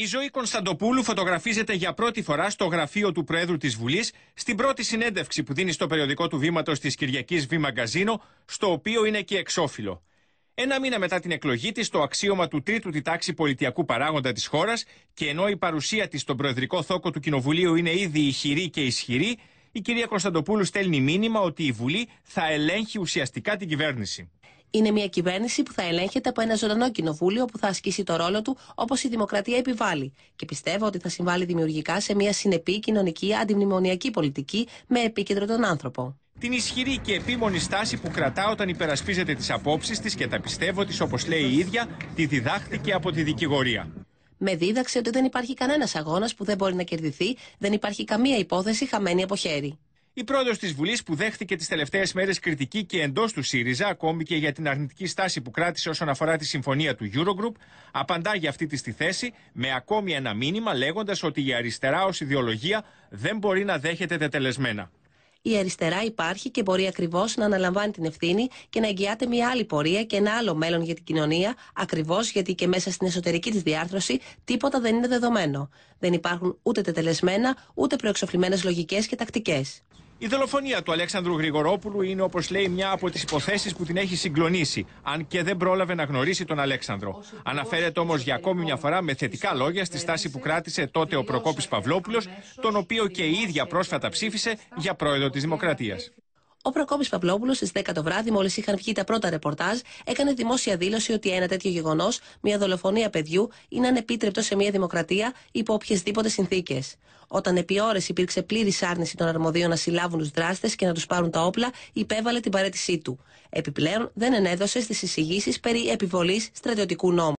Η ζωή Κωνσταντοπούλου φωτογραφίζεται για πρώτη φορά στο γραφείο του Προέδρου της Βουλής στην πρώτη συνέντευξη που δίνει στο περιοδικό του βήματος της Κυριακής Β Μαγκαζίνο, στο οποίο είναι και εξώφυλλο. Ένα μήνα μετά την εκλογή της, το αξίωμα του τρίτου τη τάξη πολιτιακού παράγοντα της χώρας και ενώ η παρουσία της στον προεδρικό θόκο του Κοινοβουλίου είναι ήδη ηχηρή και ισχυρή, η κυρία Κωνσταντοπούλου στέλνει μήνυμα ότι η Βουλή θα ελέγχει ουσιαστικά την κυβέρνηση. Είναι μια κυβέρνηση που θα ελέγχεται από ένα ζωντανό κοινοβούλιο που θα ασκήσει το ρόλο του όπως η δημοκρατία επιβάλλει. Και πιστεύω ότι θα συμβάλλει δημιουργικά σε μια συνεπή κοινωνική αντιμνημονιακή πολιτική με επίκεντρο τον άνθρωπο. Την ισχυρή και επίμονη στάση που κρατά όταν υπερασπίζεται τις απόψεις της και τα πιστεύω της, όπως λέει η ίδια, τη διδάχτηκε από τη δικηγορία. Με δίδαξε ότι δεν υπάρχει κανένας αγώνας που δεν μπορεί να κερδιθεί, δεν υπάρχει καμία υπόθεση χαμένη από χέρι. Η πρόεδρο της Βουλής, που δέχτηκε τις τελευταίες μέρες κριτική και εντός του ΣΥΡΙΖΑ, ακόμη και για την αρνητική στάση που κράτησε όσον αφορά τη συμφωνία του Eurogroup, απαντά για αυτή τη στη θέση με ακόμη ένα μήνυμα λέγοντας ότι η αριστερά ως ιδεολογία δεν μπορεί να δέχεται τετελεσμένα. Η αριστερά υπάρχει και μπορεί ακριβώς να αναλαμβάνει την ευθύνη και να εγγυάται μια άλλη πορεία και ένα άλλο μέλλον για την κοινωνία, ακριβώς γιατί και μέσα στην εσωτερική της διάρθρωση τίποτα δεν είναι δεδομένο. Δεν υπάρχουν ούτε τετελεσμένα, ούτε προεξοφλημένες λογικές και τακτικές. Η δολοφονία του Αλέξανδρου Γρηγορόπουλου είναι, όπως λέει, μια από τις υποθέσεις που την έχει συγκλονίσει, αν και δεν πρόλαβε να γνωρίσει τον Αλέξανδρο. Αναφέρεται όμως για ακόμη μια φορά με θετικά λόγια στη στάση που κράτησε τότε ο Προκόπης Παυλόπουλος, τον οποίο και η ίδια πρόσφατα ψήφισε για πρόεδρο της Δημοκρατίας. Ο Προκόπης Παπλόπουλο στι 10 το βράδυ, μόλις είχαν βγει τα πρώτα ρεπορτάζ, έκανε δημόσια δήλωση ότι ένα τέτοιο γεγονός, μια δολοφονία παιδιού, είναι ανεπίτρεπτο σε μια δημοκρατία υπό οποιασδήποτε συνθήκες. Όταν επί ώρες υπήρξε πλήρη άρνηση των αρμοδίων να συλλάβουν τους δράστες και να τους πάρουν τα όπλα, υπέβαλε την παρέτησή του. Επιπλέον, δεν ενέδωσε στις εισηγήσεις περί επιβολής στρατιωτικού νόμου.